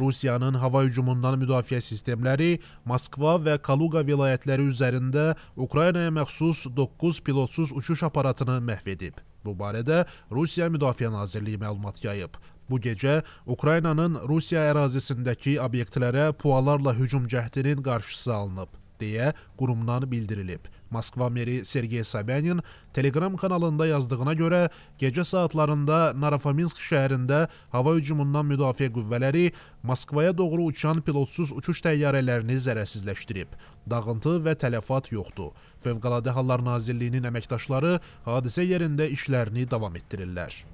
Rusiyanın hava hücumundan müdafiə sistemləri Moskva və Kaluqa vilayətləri üzərində Ukraynaya məxsus 9 pilotsuz uçuş aparatını məhv edib. Bu barədə Rusiya Müdafiə Nazirliyi məlumat yayıb. Bu gecə Ukraynanın Rusiya ərazisindəki obyektlərə pualarla hücum cəhdinin qarşısı alınıb deyə qurumdan bildirilib. Moskva meri Sergey Sobyanin Telegram kanalında yazdığına görə gecə saatlarında Narafaminsk şəhərində hava hücumundan müdafiə qüvvələri Moskvaya doğru uçan pilotsuz uçuş təyyarələrini zərərsizləşdirib. Dağıntı və tələfat yoxdur. Fövqəladə Hallar Nazirliyinin əməkdaşları hadisə yerində işlərini davam etdirirlər.